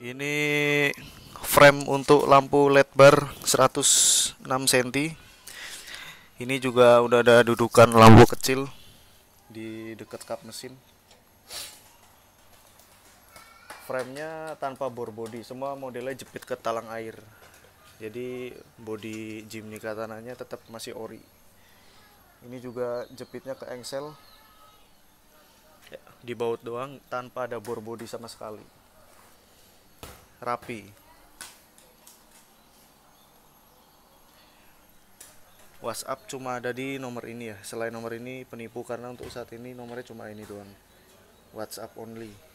Ini frame untuk lampu LED bar 106 cm. Ini juga udah ada dudukan lampu kecil di dekat kap mesin. Frame-nya tanpa bor body, semua modelnya jepit ke talang air. Jadi body Jimny Katananya tetap masih ori. Ini juga jepitnya ke engsel. Ya, dibaut doang tanpa ada bor body sama sekali rapi. WhatsApp cuma ada di nomor ini ya. Selain nomor ini penipu karena untuk saat ini nomornya cuma ini doang. WhatsApp only.